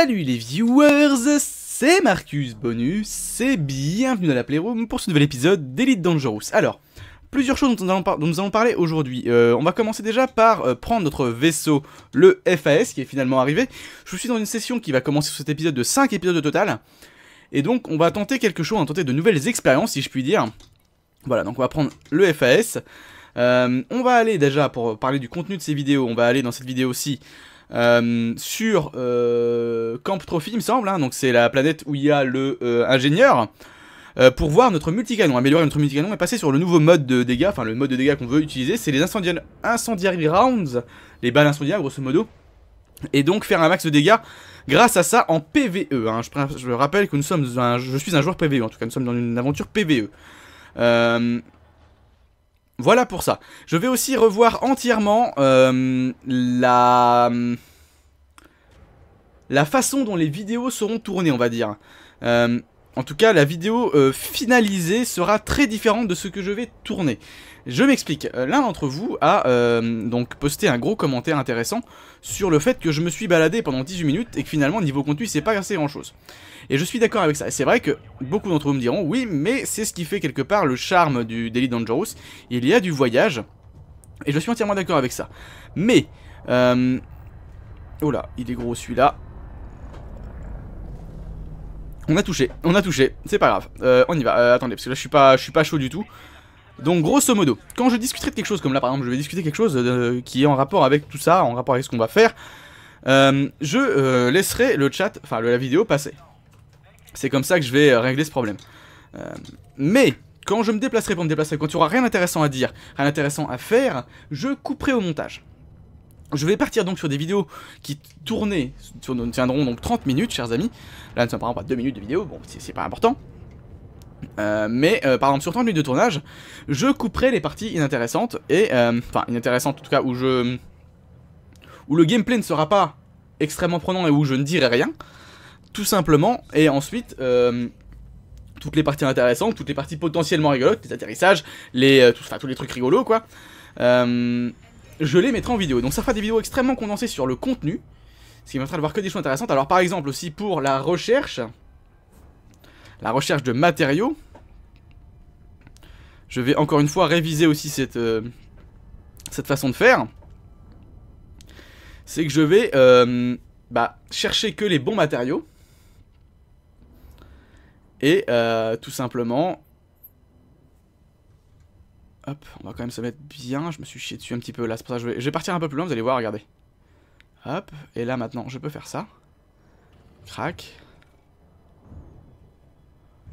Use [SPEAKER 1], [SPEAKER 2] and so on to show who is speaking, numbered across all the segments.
[SPEAKER 1] Salut les viewers, c'est Marcus Bonus, c'est bienvenue dans la Playroom pour ce nouvel épisode d'Elite Dangerous. Alors, plusieurs choses dont, nous allons, parler aujourd'hui. Euh, on va commencer déjà par euh, prendre notre vaisseau, le FAS, qui est finalement arrivé. Je suis dans une session qui va commencer sur cet épisode de 5 épisodes au total. Et donc, on va tenter quelque chose, on va tenter de nouvelles expériences, si je puis dire. Voilà, donc on va prendre le FAS. Euh, on va aller déjà, pour parler du contenu de ces vidéos, on va aller dans cette vidéo-ci... Euh, sur euh, Camp Trophy, il me semble. Hein, donc c'est la planète où il y a le euh, ingénieur. pour voir notre multicanon, améliorer notre multicanon et passer sur le nouveau mode de dégâts, enfin le mode de dégâts qu'on veut utiliser, c'est les incendiary, rounds, les balles incendiaires grosso modo, et donc faire un max de dégâts grâce à ça en PVE. Hein. Je, rappelle que nous sommes je suis un joueur PVE, en tout cas nous sommes dans une aventure PVE. Voilà pour ça. Je vais aussi revoir entièrement euh, la... la façon dont les vidéos seront tournées, on va dire. Euh, en tout cas, la vidéo euh, finalisée sera très différente de ce que je vais tourner. Je m'explique. Euh, l'un d'entre vous a euh, donc posté un gros commentaire intéressant sur le fait que je me suis baladé pendant 18 minutes et que finalement niveau contenu c'est pas assez grand chose. Et je suis d'accord avec ça. C'est vrai que beaucoup d'entre vous me diront oui mais c'est ce qui fait quelque part le charme du Daily Dangerous. Il y a du voyage et je suis entièrement d'accord avec ça. Mais... Euh, oh là, il est gros celui-là. On a touché, on a touché, c'est pas grave. on y va, attendez, parce que là je suis pas, je suis pas chaud du tout. Donc grosso modo, quand je discuterai de quelque chose, comme là par exemple je vais discuter quelque chose euh, qui est en rapport avec tout ça, en rapport avec ce qu'on va faire, euh, je euh, laisserai le chat, enfin la vidéo passer. C'est comme ça que je vais régler ce problème. mais quand je me déplacerai pour me déplacer, quand tu auras rien d'intéressant à dire, rien d'intéressant à faire, je couperai au montage. Je vais partir donc sur des vidéos qui qui tiendront donc 30 minutes, chers amis. Là, nous sommes par exemple à 2 minutes de vidéo, bon, c'est pas important. Euh, mais euh, par exemple sur temps de de tournage, je couperai les parties inintéressantes et euh, enfin inintéressantes en tout cas où je où le gameplay ne sera pas extrêmement prenant et où je ne dirai rien, tout simplement. Et ensuite toutes les parties intéressantes, toutes les parties potentiellement rigolotes, les atterrissages, les tout, tous les trucs rigolos quoi. je les mettrai en vidéo. Donc ça fera des vidéos extrêmement condensées sur le contenu, ce qui me permettra de voir que des choses intéressantes. Alors par exemple aussi pour la recherche la recherche de matériaux. Je vais encore une fois réviser aussi cette, euh, cette façon de faire. C'est que je vais euh, bah, chercher que les bons matériaux. Et euh, tout simplement... Hop, on va quand même se mettre bien. Je me suis chié dessus un petit peu là. C'est pour ça que je vais, je vais partir un peu plus loin, vous allez voir, regardez. Hop, et là maintenant, je peux faire ça. Crac.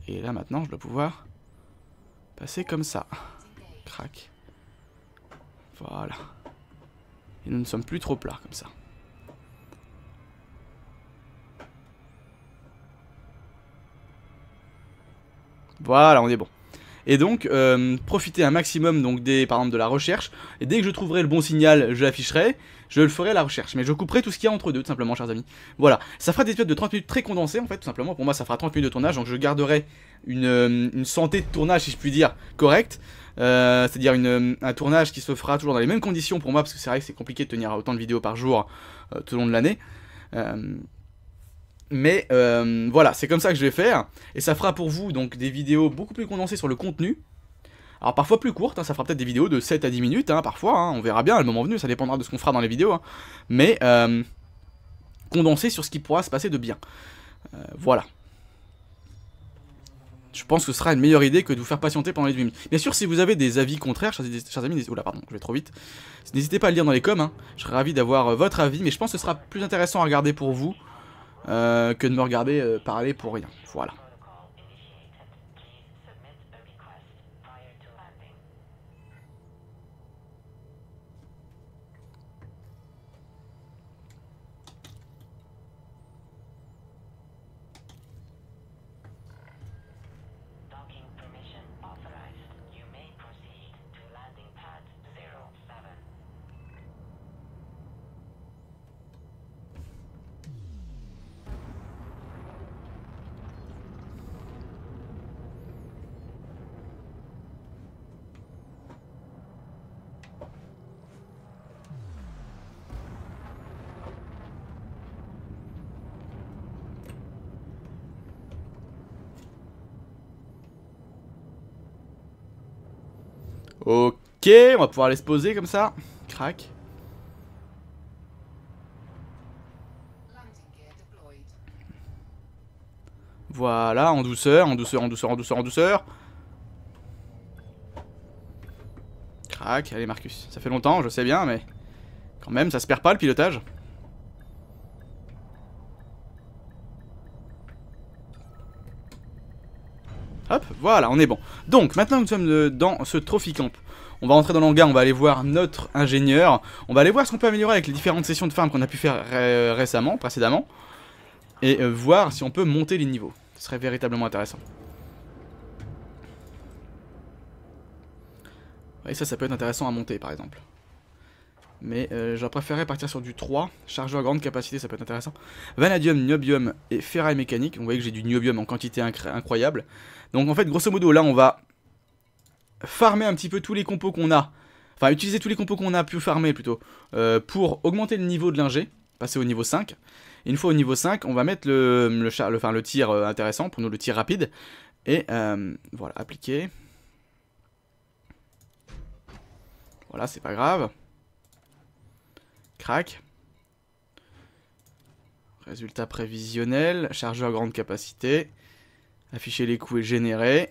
[SPEAKER 1] Et là maintenant je dois pouvoir passer comme ça. Crac. Voilà. Et nous ne sommes plus trop plats comme ça. Voilà, on est bon et donc euh, profiter un maximum donc des par exemple de la recherche et dès que je trouverai le bon signal je l'afficherai je le ferai à la recherche mais je couperai tout ce qu'il y a entre deux tout simplement chers amis voilà ça fera des épisodes de 30 minutes très condensés en fait tout simplement pour moi ça fera 30 minutes de tournage donc je garderai une, euh, une santé de tournage si je puis dire correcte euh, c'est-à-dire euh, un tournage qui se fera toujours dans les mêmes conditions pour moi parce que c'est vrai que c'est compliqué de tenir autant de vidéos par jour tout au long de l'année mais euh, voilà, c'est comme ça que je vais faire. Et ça fera pour vous donc des vidéos beaucoup plus condensées sur le contenu. Alors parfois plus courtes, hein, ça fera peut-être des vidéos de 7 à 10 minutes, hein, parfois, hein, on verra bien, le moment venu, ça dépendra de ce qu'on fera dans les vidéos. mais euh, condensées sur ce qui pourra se passer de bien. Euh, voilà. Je pense que ce sera une meilleure idée que de vous faire patienter pendant les 8 minutes. Bien sûr, si vous avez des avis contraires, chers, amis, oula, pardon, je vais trop vite. N'hésitez pas à le lire dans les coms, je serais ravi d'avoir votre avis, mais je pense que ce sera plus intéressant à regarder pour vous euh, que de me regarder euh, parler pour rien. Voilà. Ok, on va pouvoir les se poser comme ça. Crac. Voilà, en douceur, en douceur, en douceur, en douceur, en douceur. Crac, allez Marcus. Ça fait longtemps, je sais bien, mais quand même, ça se perd pas le pilotage. Voilà, on est bon. Donc, maintenant nous sommes euh, dans ce Trophy Camp, on va rentrer dans l'hangar, on va aller voir notre ingénieur. On va aller voir ce qu'on peut améliorer avec les différentes sessions de farm qu'on a pu faire euh, récemment, précédemment. Et euh, voir si on peut monter les niveaux. Ce serait véritablement intéressant. Et ça, ça peut être intéressant à monter, par exemple. Mais euh, j'aurais préféré partir sur du 3. Chargeur à grande capacité, ça peut être intéressant. Vanadium, niobium et ferraille mécanique. Vous voyez que j'ai du niobium en quantité incroyable. Donc en fait, grosso modo, là, on va farmer un petit peu tous les compos qu'on a. Enfin, utiliser tous les compos qu'on a pu farmer, plutôt. Euh, pour augmenter le niveau de l'ingé. Passer au niveau 5. une fois au niveau 5, on va mettre le, tir euh, intéressant, pour nous le tir rapide. Et voilà, appliquer. Voilà, c'est pas grave. Crac. Résultat prévisionnel. Chargeur grande capacité. Afficher les coûts et générer.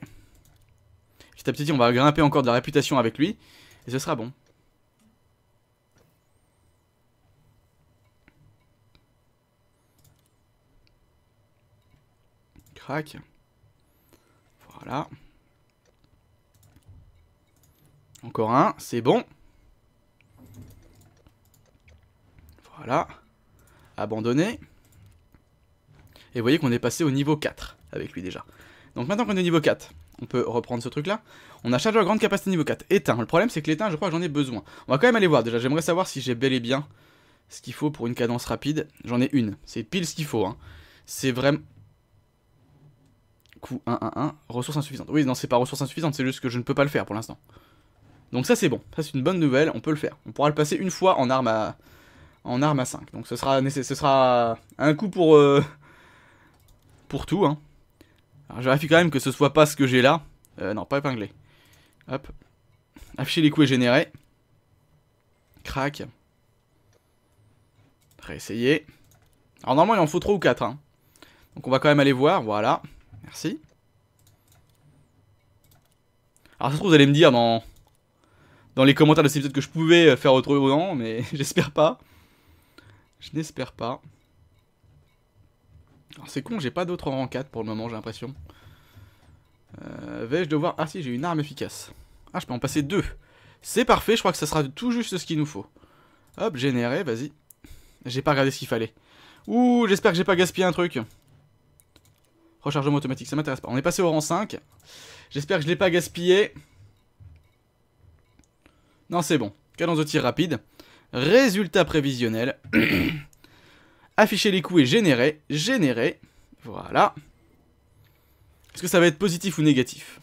[SPEAKER 1] Petit à petit, on va grimper encore de la réputation avec lui. Et ce sera bon. Crac. Voilà. Encore un, c'est bon. Voilà. Abandonné. Et vous voyez qu'on est passé au niveau 4 avec lui déjà. Donc maintenant qu'on est au niveau 4, on peut reprendre ce truc là. On a chargé la grande capacité niveau 4. Éteint. Le problème c'est que l'éteint, je crois que j'en ai besoin. On va quand même aller voir déjà. J'aimerais savoir si j'ai bel et bien ce qu'il faut pour une cadence rapide. J'en ai une. C'est pile ce qu'il faut. Hein. C'est vraiment... Coup 1, 1, 1. Ressources insuffisantes. Oui, non, c'est pas ressources insuffisantes. C'est juste que je ne peux pas le faire pour l'instant. Donc ça c'est bon. Ça c'est une bonne nouvelle. On peut le faire. On pourra le passer une fois en arme à en arme à 5. Donc ce sera, ce sera un coup pour, euh, pour tout. Hein. Alors je vérifie quand même que ce soit pas ce que j'ai là. Euh, non, pas épinglé. Hop. Afficher les coups et générer. Crac. Réessayer. Alors normalement il en faut 3 ou 4. Hein. Donc on va quand même aller voir. Voilà. Merci. Alors ça se trouve vous allez me dire dans, dans les commentaires de cet épisode que je pouvais euh, faire autrement, mais j'espère pas. Je n'espère pas. C'est con, j'ai pas d'autre en rang 4 pour le moment, j'ai l'impression. Euh, vais-je devoir... Ah si, j'ai une arme efficace. Ah, je peux en passer deux. C'est parfait, je crois que ça sera tout juste ce qu'il nous faut. Hop, générer, vas-y. J'ai pas regardé ce qu'il fallait. Ouh, j'espère que j'ai pas gaspillé un truc. Rechargement automatique, ça m'intéresse pas. On est passé au rang 5. J'espère que je l'ai pas gaspillé. Non, c'est bon. Cadence de tir rapide. Résultat prévisionnel. Afficher les coûts et générer. Générer. Voilà. Est-ce que ça va être positif ou négatif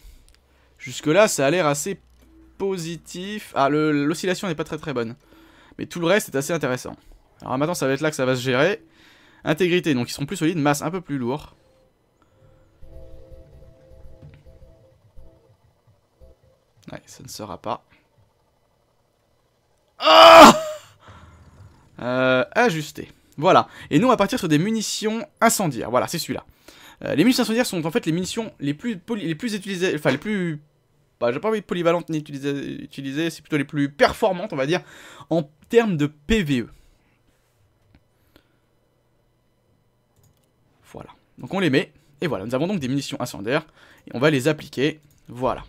[SPEAKER 1] Jusque-là, ça a l'air assez positif. Ah, l'oscillation n'est pas très très bonne. Mais tout le reste est assez intéressant. Alors maintenant, ça va être là que ça va se gérer. Intégrité, donc ils seront plus solides. Masse un peu plus lourde Ouais, ça ne sera pas. Ah euh, ajusté. Voilà. Et nous, on va partir sur des munitions incendiaires. Voilà, c'est celui-là. Euh, les munitions incendiaires sont en fait les munitions les plus, les plus utilisées, enfin les plus... Bah, j'ai pas envie de polyvalente ni utilisé, c'est plutôt les plus performantes, on va dire, en termes de PVE. Voilà. Donc on les met, et voilà, nous avons donc des munitions incendiaires, et on va les appliquer. Voilà.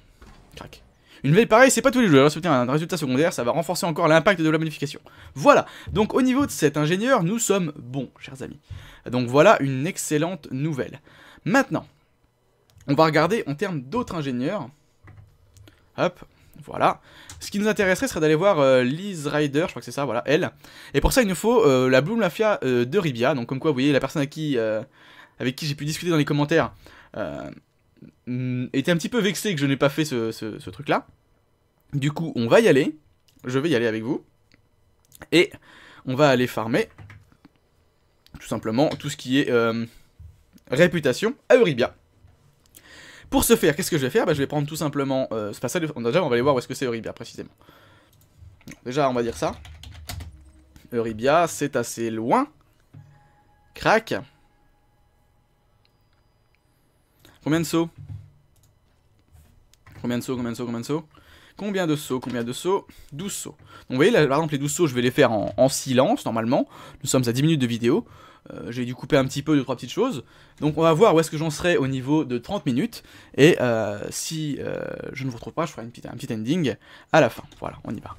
[SPEAKER 1] Crac. Une veille pareille, c'est pas tous les joueurs. Obtenir un résultat secondaire, ça va renforcer encore l'impact de la modification. Voilà, donc au niveau de cet ingénieur, nous sommes bons, chers amis. Donc voilà une excellente nouvelle. Maintenant, on va regarder en termes d'autres ingénieurs. Hop, voilà. Ce qui nous intéresserait serait d'aller voir euh, Liz Ryder, je crois que c'est ça, voilà, elle. Et pour ça, il nous faut euh, la Bloom Mafia euh, de Ribia. Donc comme quoi, vous voyez, la personne avec qui j'ai pu discuter dans les commentaires... Mm, était un petit peu vexé que je n'ai pas fait ce, truc-là. Du coup, on va y aller. Je vais y aller avec vous. Et on va aller farmer, tout simplement, tout ce qui est euh, réputation à Euribia. Pour ce faire, qu'est-ce que je vais faire bah, Je vais prendre tout simplement... Euh, déjà, on va aller voir où est-ce que c'est Euribia, précisément. Déjà, on va dire ça. Euribia, c'est assez loin. Crac. Combien de sauts Combien de sauts Combien de sauts Combien de sauts Combien de sauts Combien de sauts 12 sauts. Donc vous voyez, par exemple, les 12 sauts, je vais les faire en, silence, normalement. Nous sommes à 10 minutes de vidéo. Euh, j'ai dû couper un petit peu, deux, trois petites choses. Donc on va voir où est-ce que j'en serai au niveau de 30 minutes. Et euh, si euh, je ne vous retrouve pas, je ferai une petite, un petit ending à la fin. Voilà, on y va.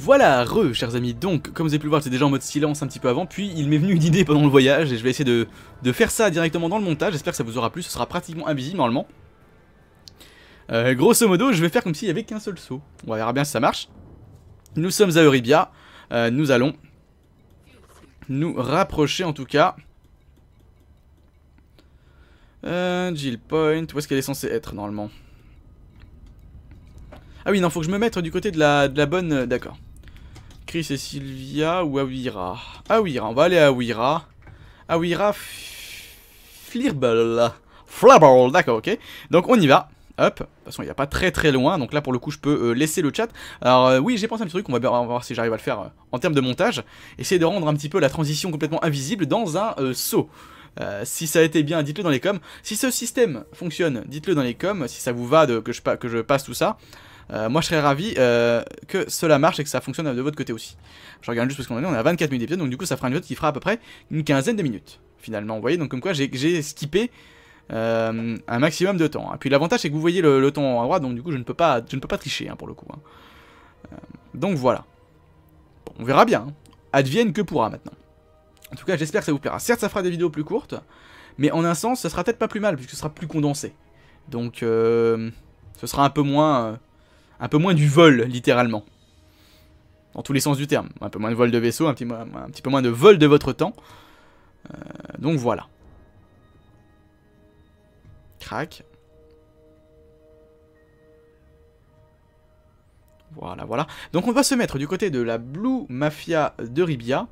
[SPEAKER 1] Voilà, re, chers amis, donc, comme vous avez pu le voir, j'étais déjà en mode silence un petit peu avant, puis il m'est venu une idée pendant le voyage, et je vais essayer de, faire ça directement dans le montage, j'espère que ça vous aura plu, ce sera pratiquement invisible normalement. Euh, grosso modo, je vais faire comme s'il n'y avait qu'un seul saut, on verra bien si ça marche. Nous sommes à Euribia, euh, nous allons nous rapprocher en tout cas. Euh, Jill Point, où est-ce qu'elle est censée être normalement Ah oui, non, faut que je me mette du côté de de la bonne... D'accord. Chris et Sylvia ou Awira Awira, on va aller à Awira. Awira Flirble. Flirble, d'accord, ok. Donc on y va. Hop, de toute façon il n'y a pas très très loin, donc là pour le coup je peux euh, laisser le chat. Alors euh, oui j'ai pensé à un petit truc, on va, voir si j'arrive à le faire euh, en termes de montage. Essayer de rendre un petit peu la transition complètement invisible dans un saut. si ça a été bien, dites-le dans les coms. Si ce système fonctionne, dites-le dans les coms. Si ça vous va de, que, je, que je passe tout ça. Euh, moi, je serais ravi euh, que cela marche et que ça fonctionne de votre côté aussi. Je regarde juste parce qu'on est, on à 24 minutes épisodes, donc du coup, ça fera une vidéo qui fera à peu près une quinzaine de minutes, finalement. Vous voyez, donc comme quoi, j'ai skippé euh, un maximum de temps. Et hein. Puis l'avantage, c'est que vous voyez le, temps en droit, donc du coup, je ne peux pas, je ne peux pas tricher, hein, pour le coup. Hein. donc voilà. on verra bien. Advienne que pourra, maintenant. En tout cas, j'espère que ça vous plaira. Certes, ça fera des vidéos plus courtes, mais en un sens, ce sera peut-être pas plus mal, puisque ce sera plus condensé. Donc, ce sera un peu moins un peu moins du vol, littéralement. Dans tous les sens du terme. Un peu moins de vol de vaisseau, un petit, peu moins de vol de votre temps. Euh, donc voilà. Crac. Voilà, voilà. Donc on va se mettre du côté de la Blue Mafia de Ribia.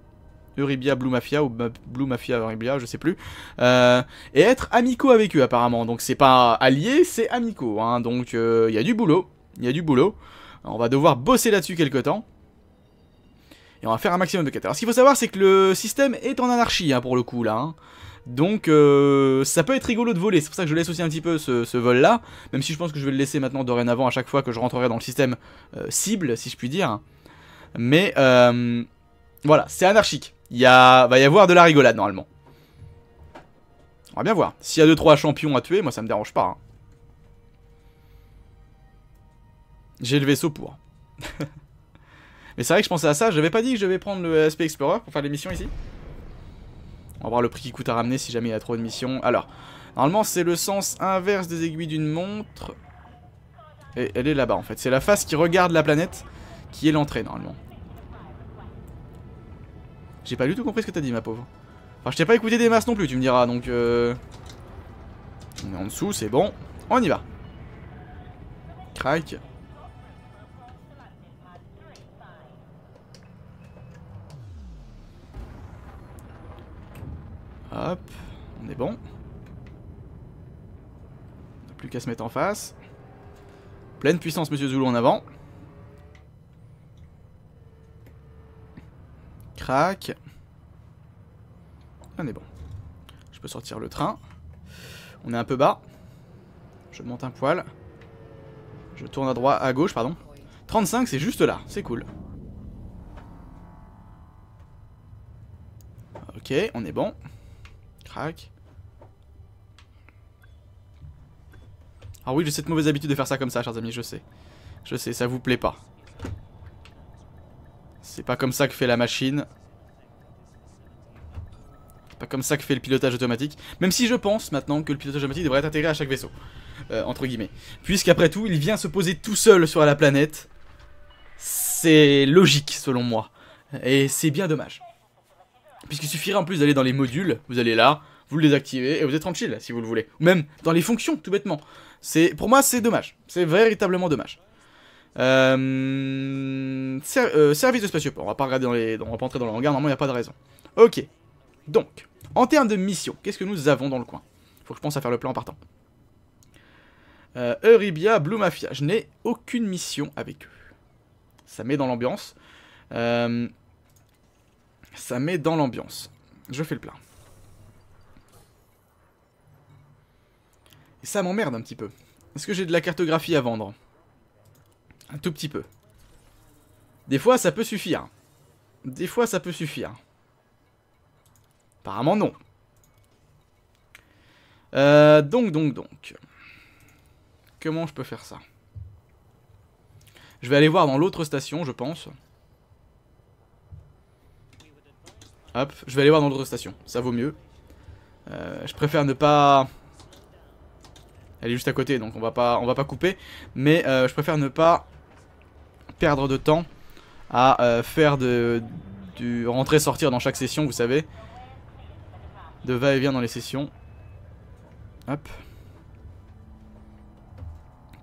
[SPEAKER 1] Euribia, Blue Mafia ou Blue Mafia Euribia, je sais plus, euh, et être amico avec eux apparemment. Donc c'est pas allié, c'est amico. Hein. donc il euh, y a du boulot il y a du boulot. On va devoir bosser là-dessus quelque temps. Et on va faire un maximum de quêtes. Alors ce qu'il faut savoir c'est que le système est en anarchie hein, pour le coup là. Hein. Donc euh, ça peut être rigolo de voler, c'est pour ça que je laisse aussi un petit peu ce, vol là, même si je pense que je vais le laisser maintenant dorénavant à chaque fois que je rentrerai dans le système euh, cible, si je puis dire. Mais euh, voilà, c'est anarchique, il va y avoir de la rigolade normalement. On va bien voir, s'il y a 2-3 champions à tuer, moi ça me dérange pas. Hein. J'ai le vaisseau pour. Mais c'est vrai que je pensais à ça, j'avais pas dit que je vais prendre le SP Explorer pour faire les missions ici. On va voir le prix qui coûte à ramener si jamais il y a trop de missions. Alors, normalement c'est le sens inverse des aiguilles d'une montre. Et elle est là-bas en fait. C'est la face qui regarde la planète qui est l'entrée normalement. J'ai pas du tout compris ce que t'as dit ma pauvre. Enfin je t'ai pas écouté des masses non plus tu me diras donc euh, On est en dessous c'est bon. On y va. Crack. Hop, on est bon. On n'a plus qu'à se mettre en face. Pleine puissance, monsieur Zulu, en avant. Crac. On est bon. Je peux sortir le train. On est un peu bas. Je monte un poil. Je tourne à droite, à gauche, pardon. 35, c'est juste là. C'est cool. Ok, on est bon. Ah oui, j'ai cette mauvaise habitude de faire ça comme ça, chers amis, je sais. Je sais, ça vous plaît pas. C'est pas comme ça que fait la machine. C'est pas comme ça que fait le pilotage automatique. Même si je pense maintenant que le pilotage automatique devrait être intégré à chaque vaisseau. Euh, entre guillemets. Puisqu'après tout, il vient se poser tout seul sur la planète. C'est logique, selon moi. Et c'est bien dommage. Puisqu'il suffirait en plus d'aller dans les modules, vous allez là, vous le désactivez et vous êtes tranquille si vous le voulez. Ou même dans les fonctions, tout bêtement. C'est Pour moi, c'est dommage. C'est véritablement dommage. Euh, euh, service de spatio. on va pas regarder dans les, on va pas entrer dans le hangar, normalement il n'y a pas de raison. Ok, donc, en termes de mission, qu'est-ce que nous avons dans le coin Faut que je pense à faire le plan en partant. Euh, Euribia, Blue Mafia, je n'ai aucune mission avec eux. Ça met dans l'ambiance. Euh, ça met dans l'ambiance. Je fais le plein. Et ça m'emmerde un petit peu. Est-ce que j'ai de la cartographie à vendre Un tout petit peu. Des fois, ça peut suffire. Des fois, ça peut suffire. Apparemment, non. Euh, donc, donc, donc. Comment je peux faire ça Je vais aller voir dans l'autre station, je pense. Hop, je vais aller voir dans l'autre station. ça vaut mieux. Euh, je préfère ne pas... Elle est juste à côté, donc on va pas, on va pas couper. Mais euh, je préfère ne pas perdre de temps à euh, faire de, du rentrer-sortir dans chaque session, vous savez. De va-et-vient dans les sessions. Hop.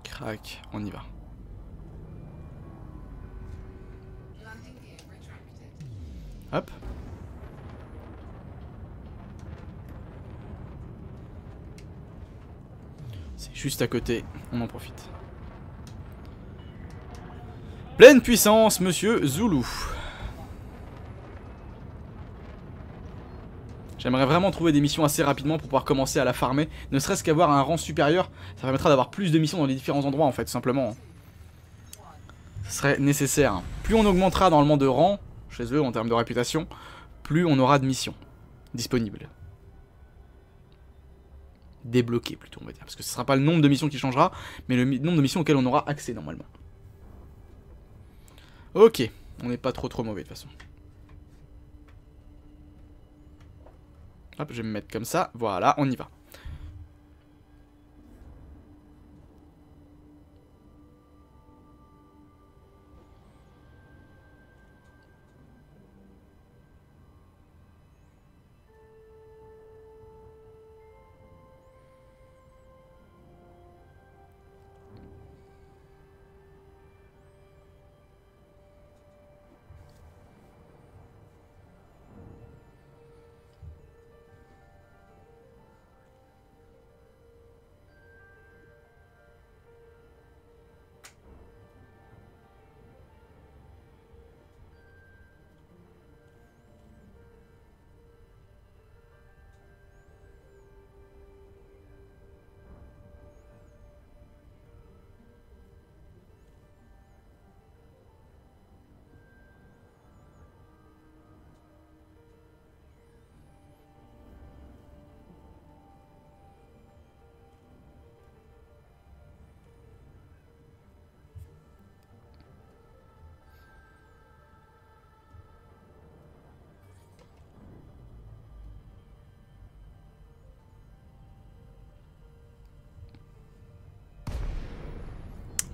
[SPEAKER 1] Crac, on y va. Hop. juste à côté. On en profite. Pleine puissance, monsieur Zulu J'aimerais vraiment trouver des missions assez rapidement pour pouvoir commencer à la farmer. Ne serait-ce qu'avoir un rang supérieur, ça permettra d'avoir plus de missions dans les différents endroits en fait, simplement. Ce serait nécessaire. Plus on augmentera dans le monde de rang, chez eux en termes de réputation, plus on aura de missions disponibles débloquer plutôt on va dire, parce que ce sera pas le nombre de missions qui changera, mais le nombre de missions auxquelles on aura accès normalement. Ok, on n'est pas trop trop mauvais de toute façon. Hop, je vais me mettre comme ça, voilà, on y va.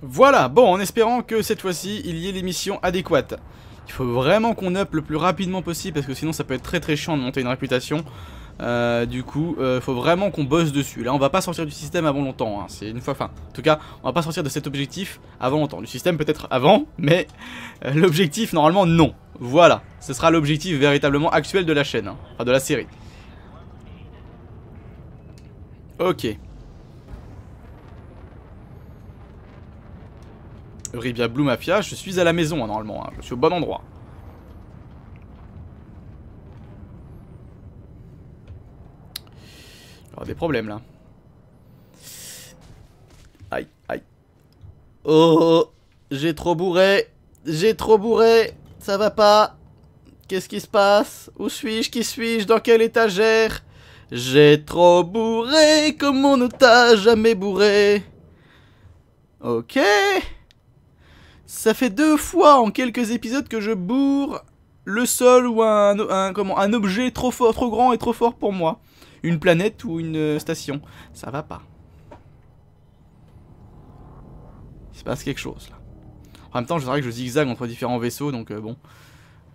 [SPEAKER 1] Voilà, bon, en espérant que cette fois-ci, il y ait les missions adéquates. Il faut vraiment qu'on up le plus rapidement possible, parce que sinon ça peut être très très chiant de monter une réputation. Euh, du coup, il euh, faut vraiment qu'on bosse dessus. Là, on va pas sortir du système avant longtemps. Hein. C'est une fois, fin. en tout cas, on va pas sortir de cet objectif avant longtemps. Du système peut-être avant, mais euh, l'objectif normalement non. Voilà, ce sera l'objectif véritablement actuel de la chaîne, hein. enfin de la série. Ok. Rivia Blue Mafia, je suis à la maison hein, normalement, hein. je suis au bon endroit. Alors des problèmes là. Aïe, aïe. Oh, oh, oh, j'ai trop bourré, j'ai trop bourré, ça va pas. Qu'est-ce qui se passe Où suis-je Qui suis-je Dans quelle étagère J'ai trop bourré comme on ne t'a jamais bourré. Ok. Ça fait deux fois en quelques épisodes que je bourre le sol ou un, comment, un objet trop, fort, trop grand et trop fort pour moi. Une planète ou une euh, station. Ça va pas. Il se passe quelque chose là. En même temps, je dirais que je zigzag entre différents vaisseaux, donc euh, bon.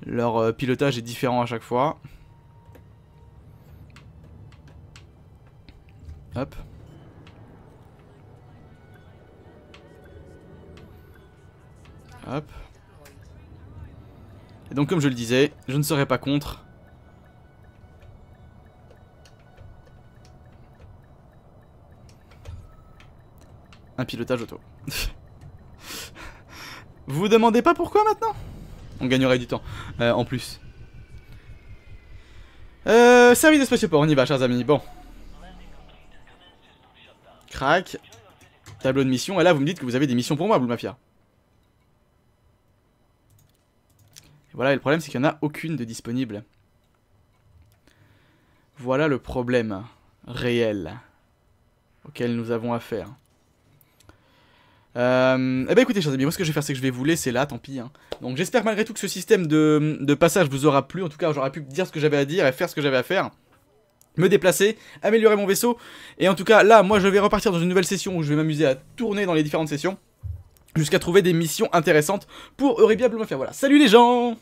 [SPEAKER 1] Leur euh, pilotage est différent à chaque fois. Hop. Hop. Et donc comme je le disais, je ne serai pas contre. Un pilotage auto. vous vous demandez pas pourquoi maintenant On gagnerait du temps, euh, en plus. Euh, service de support, on y va chers amis, bon. Crac. Tableau de mission, et là vous me dites que vous avez des missions pour moi, Blue Mafia. Voilà, le problème c'est qu'il n'y en a aucune de disponible. Voilà le problème réel auquel nous avons affaire. Euh, eh ben écoutez, chers amis, moi ce que je vais faire, c'est que je vais vous laisser là, tant pis. Hein. Donc j'espère malgré tout que ce système de, passage vous aura plu. En tout cas, j'aurais pu dire ce que j'avais à dire et faire ce que j'avais à faire. Me déplacer, améliorer mon vaisseau. Et en tout cas, là, moi je vais repartir dans une nouvelle session où je vais m'amuser à tourner dans les différentes sessions. Jusqu'à trouver des missions intéressantes pour horriblement faire. Voilà, salut les gens